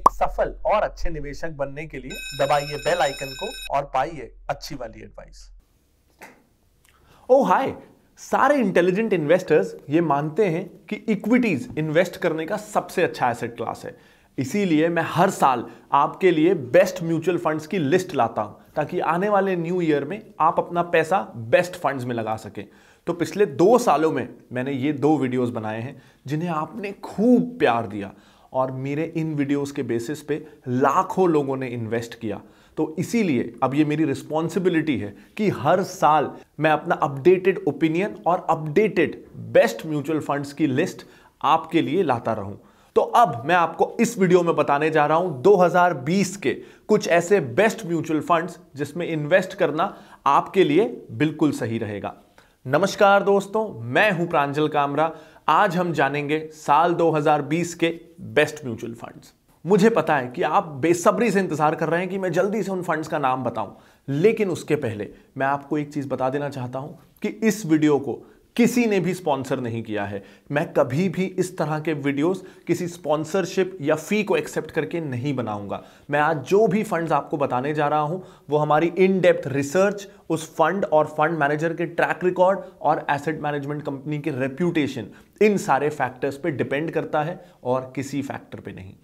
एक सफल और अच्छे निवेशक बनने के लिए दबाइए बेल आइकन को और पाइए अच्छी वाली एडवाइस ओ हाय सारे इंटेलिजेंट इन्वेस्टर्स ये मानते हैं कि इक्विटीज इन्वेस्ट करने का सबसे अच्छा एसेट क्लास है इसीलिए मैं हर साल आपके लिए बेस्ट म्यूचुअल फंड्स की लिस्ट लाता हूं ताकि आने वाले न्यू ईयर में आप अपना पैसा बेस्ट फंड्स में लगा सकें तो पिछले दो सालों में मैंने ये दो वीडियोस बनाए हैं जिन्हें आपने खूब प्यार दिया और मेरे इन वीडियोस के बेसिस पे लाखों लोगों ने इन्वेस्ट किया तो इसीलिए अब ये मेरी रिस्पॉन्सिबिलिटी है कि हर साल मैं अपना अपडेटेड ओपिनियन और अपडेटेड बेस्ट म्यूचुअल फंड्स की लिस्ट आपके लिए लाता रहूं तो अब मैं आपको इस वीडियो में बताने जा रहा हूं 2020 के कुछ ऐसे बेस्ट म्यूचुअल फंड्स जिसमें इन्वेस्ट करना आपके लिए बिल्कुल सही रहेगा नमस्कार दोस्तों मैं हूं प्रांजल कामरा आज हम जानेंगे साल 2020 के बेस्ट म्यूचुअल फंड्स मुझे पता है कि आप बेसब्री से इंतजार कर रहे हैं कि मैं जल्दी से उन फंड्स का नाम बताऊं लेकिन उसके पहले मैं आपको एक चीज बता देना चाहता हूं कि इस वीडियो को किसी ने भी स्पॉन्सर नहीं किया है मैं कभी भी इस तरह के वीडियोस किसी स्पॉन्सरशिप या फ़ी को एक्सेप्ट करके नहीं बनाऊंगा मैं आज जो भी फंड्स आपको बताने जा रहा हूं वो हमारी इन डेप्थ रिसर्च उस फंड और फंड मैनेजर के ट्रैक रिकॉर्ड और एसेट मैनेजमेंट कंपनी के रेप्यूटेशन इन सारे फैक्टर्स पे डिपेंड करता है और किसी फैक्टर पे नहीं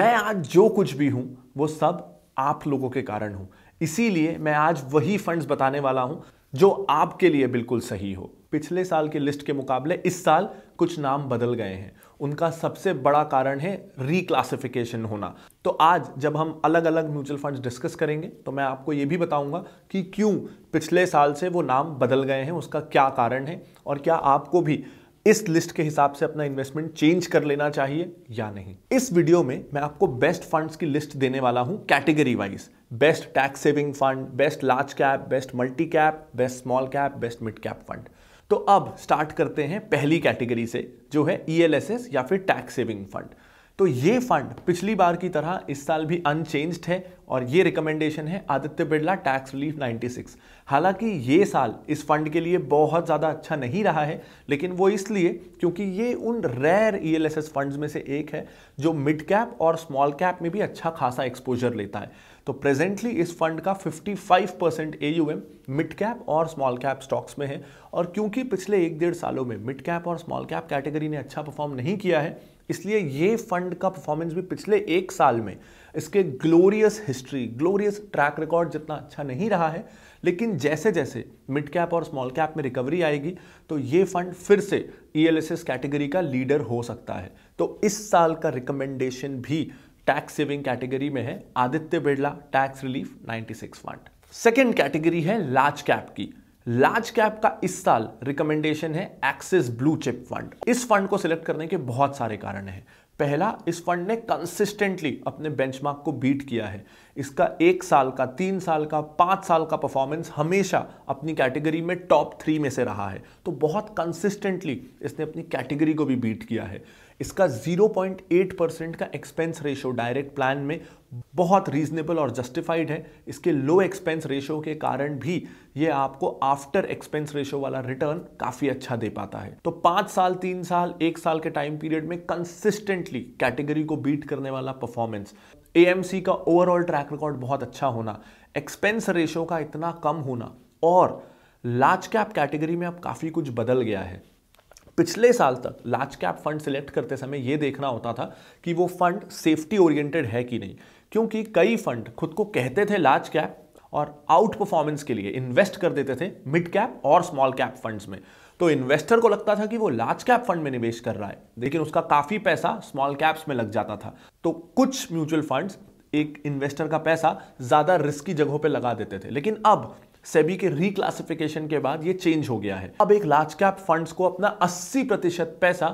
मैं आज जो कुछ भी हूं वो सब आप लोगों के कारण हूं इसीलिए मैं आज वही फंड्स बताने वाला हूं जो आपके लिए बिल्कुल सही हो पिछले साल की लिस्ट के मुकाबले इस साल कुछ नाम बदल गए हैं उनका सबसे बड़ा कारण है रिक्लासिफिकेशन होना तो आज जब हम अलग अलग म्यूचुअल फंड्स डिस्कस करेंगे तो मैं आपको ये भी बताऊंगा कि क्यों पिछले साल से वो नाम बदल गए हैं उसका क्या कारण है और क्या आपको भी इस लिस्ट के हिसाब से अपना इन्वेस्टमेंट चेंज कर लेना चाहिए या नहीं इस वीडियो में मैं आपको बेस्ट फंड्स की लिस्ट देने वाला हूं category wise best tax saving fund best large cap best multi cap best small cap best mid cap fund तो अब स्टार्ट करते हैं पहली कैटेगरी से जो है ईएलएसएस e या फिर टैक्स सेविंग फंड तो ये फंड पिछली बार की तरह इस साल भी अनचेंज्ड है और ये रिकमेंडेशन है आदित्य बिरला टैक्स रिलीफ 96 हालांकि ये साल इस फंड के लिए बहुत ज़्यादा अच्छा नहीं रहा है लेकिन वो इसलिए क्योंकि ये उन रेयर ई एल फंड्स में से एक है जो मिड कैप और स्मॉल कैप में भी अच्छा खासा एक्सपोजर लेता है तो प्रेजेंटली इस फंड का 55 परसेंट ए मिड कैप और स्मॉल कैप स्टॉक्स में है और क्योंकि पिछले एक डेढ़ सालों में मिड कैप और स्मॉल कैप कैटेगरी ने अच्छा परफॉर्म नहीं किया है इसलिए ये फंड का परफॉर्मेंस भी पिछले एक साल में इसके glorious history glorious track record जितना अच्छा नहीं रहा है लेकिन जैसे जैसे मिड कैप और स्मॉल कैप में रिकवरी आएगी तो ये फंड फिर से ई e कैटेगरी का लीडर हो सकता है तो इस साल का रिकमेंडेशन भी टैक्स सेविंग कैटेगरी में है Aditya Birla tax relief 96 fund second category है लार्ज कैप की लार्ज कैप का इस साल रिकमेंडेशन है एक्सिस ब्लू चिप फंड इस फंड को सिलेक्ट करने के बहुत सारे कारण हैं पहला इस फंड ने कंसिस्टेंटली अपने बेंचमार्क को बीट किया है इसका एक साल का तीन साल का पाँच साल का परफॉर्मेंस हमेशा अपनी कैटेगरी में टॉप थ्री में से रहा है तो बहुत कंसिस्टेंटली इसने अपनी कैटेगरी को भी बीट किया है इसका 0.8 परसेंट का एक्सपेंस रेशो डायरेक्ट प्लान में बहुत रीजनेबल और जस्टिफाइड है इसके लो एक्सपेंस रेशो के कारण भी ये आपको आफ्टर एक्सपेंस रेशो वाला रिटर्न काफ़ी अच्छा दे पाता है तो पाँच साल तीन साल एक साल के टाइम पीरियड में कंसिस्टेंटली कैटेगरी को बीट करने वाला परफॉर्मेंस एएमसी का ओवरऑल ट्रैक ट्रैक रिकॉर्ड बहुत अच्छा होना एक्सपेंस रेशो का इतना कम होना और लार्ज कैप कैटेगरी में अब काफ़ी कुछ बदल गया है पिछले साल तक लार्ज कैप फंड सिलेक्ट करते समय ये देखना होता था कि वो फंड सेफ्टी ओरिएंटेड है कि नहीं क्योंकि कई फंड खुद को कहते थे लार्ज कैप और आउट परफॉर्मेंस के लिए इन्वेस्ट कर देते थे मिड कैप और स्मॉल कैप फंड्स में तो इन्वेस्टर को लगता था कि वो लार्ज कैप फंड में निवेश कर रहा है लेकिन उसका काफ़ी पैसा स्मॉल कैप्स में लग जाता था तो कुछ म्यूचुअल फंड्स एक इन्वेस्टर का पैसा ज़्यादा रिस्की जगहों पर लगा देते थे लेकिन अब सेबी के रिक्लासिफिकेशन के बाद ये चेंज हो गया है अब एक लार्ज कैप फंड्स को अपना 80 प्रतिशत पैसा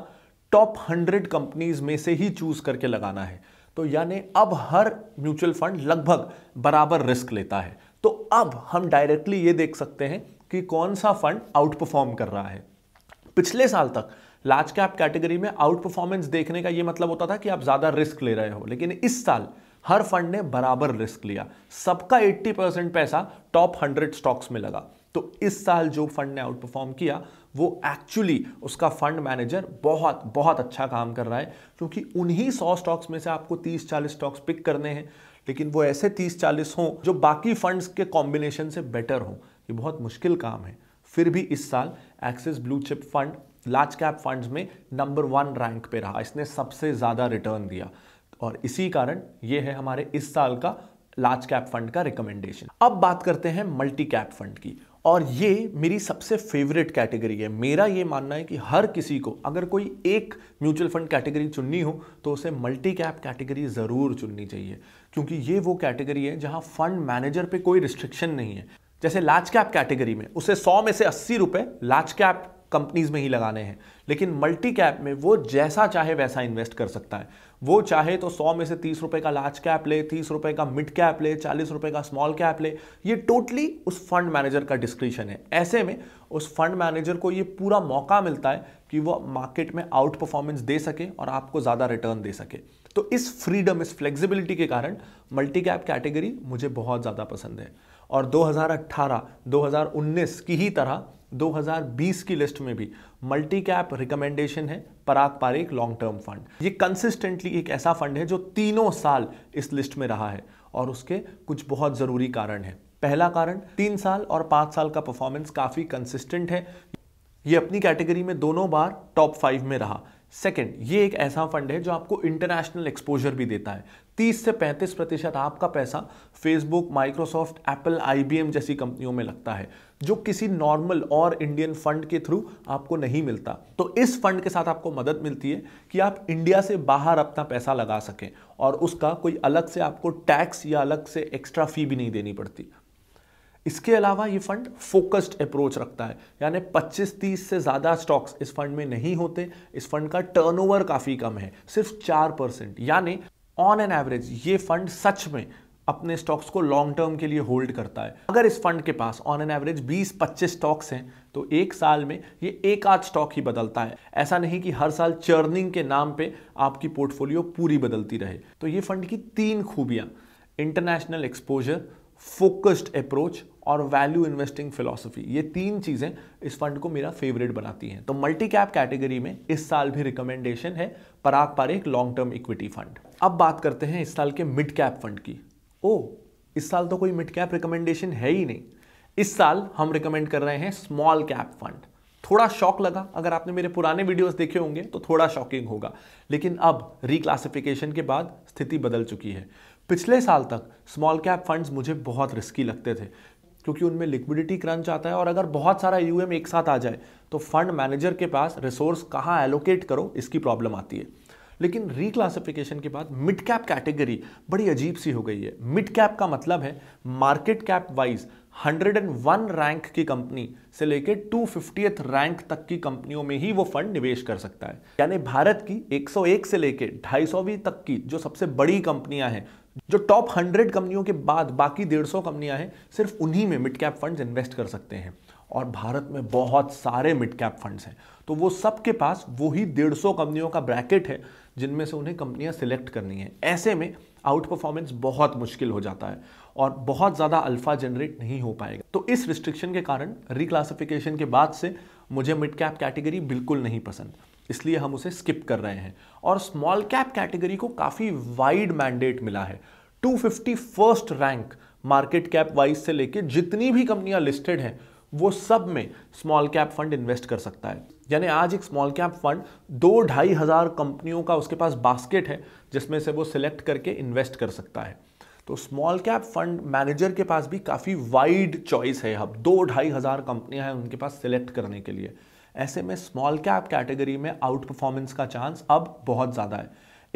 टॉप 100 कंपनीज में से ही चूज करके लगाना है तो यानी अब हर म्यूचुअल फंड लगभग बराबर रिस्क लेता है तो अब हम डायरेक्टली ये देख सकते हैं कि कौन सा फंड आउट परफॉर्म कर रहा है पिछले साल तक लार्ज कैप कैटेगरी में आउट परफॉर्मेंस देखने का ये मतलब होता था कि आप ज़्यादा रिस्क ले रहे हो लेकिन इस साल हर फंड ने बराबर रिस्क लिया सबका 80 परसेंट पैसा टॉप 100 स्टॉक्स में लगा तो इस साल जो फंड ने आउट परफॉर्म किया वो एक्चुअली उसका फंड मैनेजर बहुत बहुत अच्छा काम कर रहा है क्योंकि उन्हीं सौ स्टॉक्स में से आपको तीस चालीस स्टॉक्स पिक करने हैं लेकिन वो ऐसे तीस चालीस हों जो बाकी फंड्स के कॉम्बिनेशन से बेटर हों ये बहुत मुश्किल काम है फिर भी इस साल Axis blue chip fund large cap funds में नंबर वन रैंक पे रहा इसने सबसे ज़्यादा रिटर्न दिया और इसी कारण ये है हमारे इस साल का लार्ज कैप फंड का रिकमेंडेशन अब बात करते हैं मल्टी कैप फंड की और ये मेरी सबसे फेवरेट कैटेगरी है मेरा ये मानना है कि हर किसी को अगर कोई एक म्यूचुअल फंड कैटेगरी चुननी हो तो उसे मल्टी कैप कैटेगरी ज़रूर चुननी चाहिए क्योंकि ये वो कैटेगरी है जहां फंड मैनेजर पे कोई रिस्ट्रिक्शन नहीं है जैसे लार्ज कैप कैटेगरी में उसे 100 में से अस्सी रुपये लार्ज कैप कंपनीज में ही लगाने हैं लेकिन मल्टी कैप में वो जैसा चाहे वैसा इन्वेस्ट कर सकता है वो चाहे तो सौ में से तीस रुपए का लार्ज कैप ले तीस रुपए का मिड कैप ले चालीस रुपए का स्मॉल कैप ले ये टोटली उस फंड मैनेजर का डिस्क्रिप्शन है ऐसे में उस फंड मैनेजर को ये पूरा मौका मिलता है कि वो मार्केट में आउट परफॉर्मेंस दे सके और आपको ज़्यादा रिटर्न दे सके तो इस फ्रीडम इस फ्लेक्सिबिलिटी के कारण मल्टी कैप कैटेगरी मुझे बहुत ज़्यादा पसंद है और 2018, 2019 की ही तरह 2020 की लिस्ट में भी मल्टी कैप रिकमेंडेशन है Parag Parikh long term fund ये कंसिस्टेंटली एक ऐसा फंड है जो तीनों साल इस लिस्ट में रहा है और उसके कुछ बहुत ज़रूरी कारण है पहला कारण तीन साल और पांच साल का परफॉर्मेंस काफ़ी कंसिस्टेंट है ये अपनी कैटेगरी में दोनों बार टॉप फाइव में रहा सेकेंड ये एक ऐसा फंड है जो आपको इंटरनेशनल एक्सपोजर भी देता है 30 से 35 प्रतिशत आपका पैसा फेसबुक माइक्रोसॉफ्ट एप्पल आईबीएम जैसी कंपनियों में लगता है जो किसी नॉर्मल और इंडियन फंड के थ्रू आपको नहीं मिलता तो इस फंड के साथ आपको मदद मिलती है कि आप इंडिया से बाहर अपना पैसा लगा सकें और उसका कोई अलग से आपको टैक्स या अलग से एक्स्ट्रा फी भी नहीं देनी पड़ती इसके अलावा ये फंड फोकस्ड अप्रोच रखता है यानी 25-30 से ज़्यादा स्टॉक्स इस फंड में नहीं होते इस फंड का टर्नओवर काफ़ी कम है सिर्फ चार परसेंट यानी ऑन एन एवरेज ये फंड सच में अपने स्टॉक्स को लॉन्ग टर्म के लिए होल्ड करता है अगर इस फंड के पास ऑन एन एवरेज 20-25 स्टॉक्स हैं तो एक साल में ये एक आध स्टॉक ही बदलता है ऐसा नहीं कि हर साल चर्निंग के नाम पर आपकी पोर्टफोलियो पूरी बदलती रहे तो ये फंड की तीन खूबियाँ इंटरनेशनल एक्सपोजर फोकस्ड अप्रोच और वैल्यू इन्वेस्टिंग फिलोसफी ये तीन चीज़ें इस फंड को मेरा फेवरेट बनाती हैं तो मल्टी कैप कैटेगरी में इस साल भी रिकमेंडेशन है Parag Parikh long term equity fund अब बात करते हैं इस साल के मिड कैप फंड की ओ इस साल तो कोई मिड कैप रिकमेंडेशन है ही नहीं इस साल हम रिकमेंड कर रहे हैं स्मॉल कैप फंड थोड़ा शॉक लगा अगर आपने मेरे पुराने वीडियोस देखे होंगे तो थोड़ा शॉकिंग होगा लेकिन अब रिक्लासिफिकेशन के बाद स्थिति बदल चुकी है पिछले साल तक स्मॉल कैप फंड्स मुझे बहुत रिस्की लगते थे क्योंकि उनमें लिक्विडिटी क्रंच आता है और अगर बहुत सारा यू e एक साथ आ जाए तो फंड मैनेजर के पास रिसोर्स कहाँ एलोकेट करो इसकी प्रॉब्लम आती है लेकिन रिक्लासिफिकेशन के बाद मिड कैप कैटेगरी बड़ी अजीब सी हो गई है मिड कैप का मतलब है मार्केट कैप वाइज 101 रैंक की कंपनी से लेकर टू रैंक तक की कंपनियों में ही वो फंड निवेश कर सकता है यानी भारत की 101 से लेकर ढाई तक की जो सबसे बड़ी कंपनियां हैं जो टॉप 100 कंपनियों के बाद बाकी 150 कंपनियां हैं सिर्फ उन्हीं में मिड कैप फंड्स इन्वेस्ट कर सकते हैं और भारत में बहुत सारे मिड कैप फंड्स हैं तो वो सब के पास वही डेढ़ कंपनियों का ब्रैकेट है जिनमें से उन्हें कंपनियां सिलेक्ट करनी है ऐसे में आउट परफॉर्मेंस बहुत मुश्किल हो जाता है और बहुत ज़्यादा अल्फा जनरेट नहीं हो पाएगा तो इस रिस्ट्रिक्शन के कारण रिक्लासिफिकेशन के बाद से मुझे मिड कैप कैटेगरी बिल्कुल नहीं पसंद इसलिए हम उसे स्किप कर रहे हैं और स्मॉल कैप कैटेगरी को काफ़ी वाइड मैंडेट मिला है to first rank market cap wise से लेके जितनी भी कंपनियां लिस्टेड हैं वो सब में स्मॉल कैप फंड इन्वेस्ट कर सकता है यानी आज एक स्मॉल कैप फंड दो ढाई हज़ार कंपनियों का उसके पास बास्केट है जिसमें से वो सिलेक्ट करके इन्वेस्ट कर सकता है तो स्मॉल कैप फंड मैनेजर के पास भी काफ़ी वाइड चॉइस है अब दो ढाई हज़ार कंपनियाँ हैं उनके पास सिलेक्ट करने के लिए ऐसे में स्मॉल कैप कैटेगरी में आउट परफॉर्मेंस का चांस अब बहुत ज़्यादा है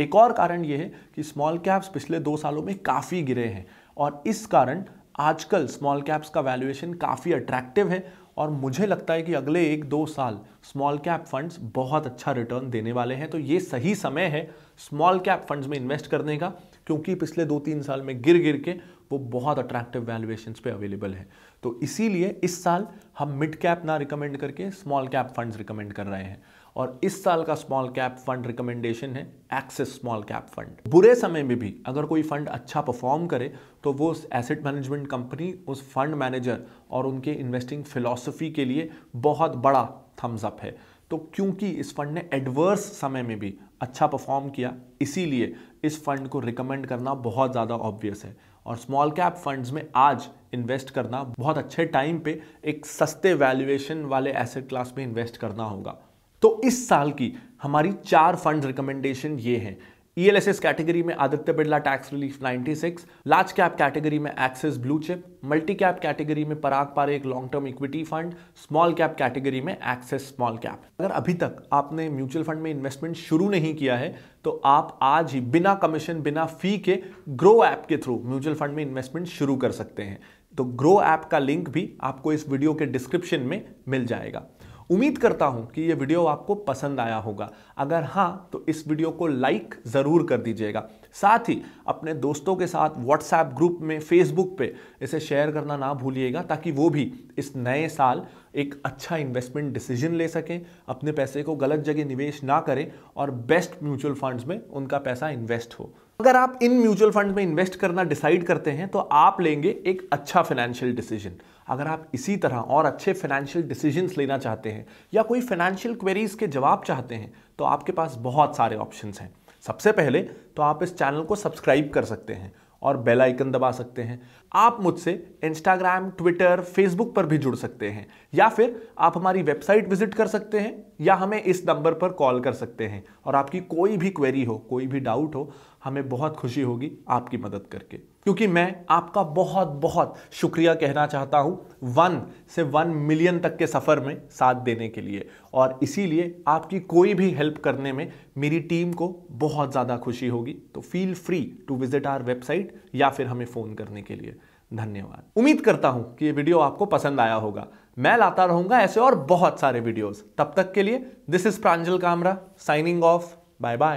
एक और कारण ये है कि स्मॉल कैप्स पिछले दो सालों में काफ़ी गिरे हैं और इस कारण आजकल स्मॉल कैप्स का वैल्यूएशन काफ़ी अट्रैक्टिव है और मुझे लगता है कि अगले एक दो साल स्मॉल कैप फंड्स बहुत अच्छा रिटर्न देने वाले हैं तो ये सही समय है स्मॉल कैप फंड्स में इन्वेस्ट करने का क्योंकि पिछले दो तीन साल में गिर गिर के वो बहुत अट्रैक्टिव वैल्यूएशन पे अवेलेबल है तो इसीलिए इस साल हम मिड कैप ना रिकमेंड करके स्मॉल कैप फंड्स रिकमेंड कर रहे हैं और इस साल का स्मॉल कैप फंड रिकमेंडेशन है एक्सेस स्मॉल कैप फंड बुरे समय में भी अगर कोई फंड अच्छा परफॉर्म करे तो वो उस एसेट मैनेजमेंट कंपनी उस फंड मैनेजर और उनके इन्वेस्टिंग फिलॉसफी के लिए बहुत बड़ा थम्स अप है तो क्योंकि इस फंड ने एडवर्स समय में भी अच्छा परफॉर्म किया इसीलिए इस फंड को रिकमेंड करना बहुत ज़्यादा ऑब्वियस है और स्मॉल कैप फंड्स में आज इन्वेस्ट करना बहुत अच्छे टाइम पे एक सस्ते वैल्यूएशन वाले एसेट क्लास में इन्वेस्ट करना होगा तो इस साल की हमारी चार फंड रिकमेंडेशन ये हैं ईएलएसएस e कैटेगरी में Aditya Birla tax relief 96, large cap category में Axis blue chip multi cap category में पराग पारे एक long term equity fund small cap category में एक्सेस स्मॉल कैप अगर अभी तक आपने म्यूचुअल फंड में इन्वेस्टमेंट शुरू नहीं किया है तो आप आज ही बिना कमीशन बिना फी के ग्रो ऐप के थ्रू म्यूचुअल फंड में इन्वेस्टमेंट शुरू कर सकते हैं तो ग्रो ऐप का लिंक भी आपको इस वीडियो के डिस्क्रिप्शन में मिल जाएगा उम्मीद करता हूं कि ये वीडियो आपको पसंद आया होगा अगर हाँ तो इस वीडियो को लाइक ज़रूर कर दीजिएगा साथ ही अपने दोस्तों के साथ व्हाट्सएप ग्रुप में फेसबुक पे इसे शेयर करना ना भूलिएगा ताकि वो भी इस नए साल एक अच्छा इन्वेस्टमेंट डिसीजन ले सकें अपने पैसे को गलत जगह निवेश ना करें और बेस्ट म्यूचुअल फंड्स में उनका पैसा इन्वेस्ट हो अगर आप इन म्यूचुअल फंड में इन्वेस्ट करना डिसाइड करते हैं तो आप लेंगे एक अच्छा फाइनेंशियल डिसीजन अगर आप इसी तरह और अच्छे फाइनेंशियल डिसीजंस लेना चाहते हैं या कोई फाइनेंशियल क्वेरीज के जवाब चाहते हैं तो आपके पास बहुत सारे ऑप्शंस हैं सबसे पहले तो आप इस चैनल को सब्सक्राइब कर सकते हैं और बेल आइकन दबा सकते हैं आप मुझसे इंस्टाग्राम ट्विटर फेसबुक पर भी जुड़ सकते हैं या फिर आप हमारी वेबसाइट विजिट कर सकते हैं या हमें इस नंबर पर कॉल कर सकते हैं और आपकी कोई भी क्वेरी हो कोई भी डाउट हो हमें बहुत खुशी होगी आपकी मदद करके क्योंकि मैं आपका बहुत बहुत शुक्रिया कहना चाहता हूँ वन से वन मिलियन तक के सफ़र में साथ देने के लिए और इसीलिए आपकी कोई भी हेल्प करने में मेरी टीम को बहुत ज़्यादा खुशी होगी तो feel free to visit our website या फिर हमें फ़ोन करने के लिए धन्यवाद उम्मीद करता हूँ कि ये वीडियो आपको पसंद आया होगा मैं लाता रहूंगा ऐसे और बहुत सारे वीडियोस तब तक के लिए this is Pranjal Kamra signing off bye bye